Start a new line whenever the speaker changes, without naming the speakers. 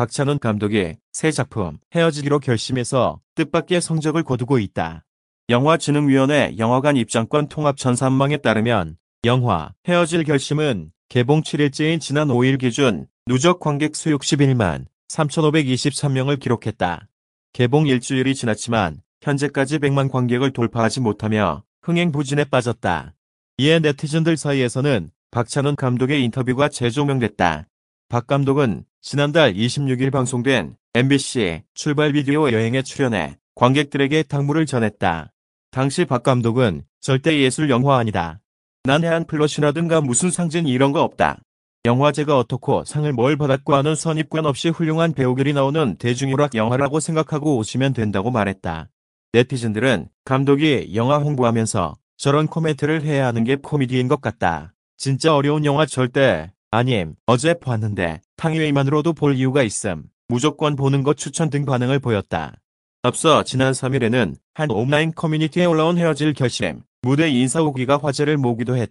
박찬원 감독의 새 작품 헤어지기로 결심해서 뜻밖의 성적을 거두고 있다. 영화진흥위원회 영화관 입장권 통합 전산망에 따르면 영화 헤어질 결심은 개봉 7일째인 지난 5일 기준 누적 관객 수 61만 3,523명을 기록했다. 개봉 일주일이 지났지만 현재까지 100만 관객을 돌파하지 못하며 흥행 부진에 빠졌다. 이에 네티즌들 사이에서는 박찬원 감독의 인터뷰가 재조명됐다. 박 감독은 지난달 26일 방송된 MBC 출발 비디오 여행에 출연해 관객들에게 당부를 전했다. 당시 박 감독은 절대 예술 영화 아니다. 난 해안 플롯이라든가 무슨 상징 이런 거 없다. 영화제가 어떻고 상을 뭘 받았고 하는 선입관 없이 훌륭한 배우들이 나오는 대중오락 영화라고 생각하고 오시면 된다고 말했다. 네티즌들은 감독이 영화 홍보하면서 저런 코멘트를 해야 하는 게 코미디인 것 같다. 진짜 어려운 영화 절대 아님, 어제 봤는데 탕웨이만으로도 볼 이유가 있음. 무조건 보는 것 추천 등 반응을 보였다. 앞서 지난 3일에는 한 온라인 커뮤니티에 올라온 헤어질 결심, 무대 인사 오기가 화제를 모기도 했다.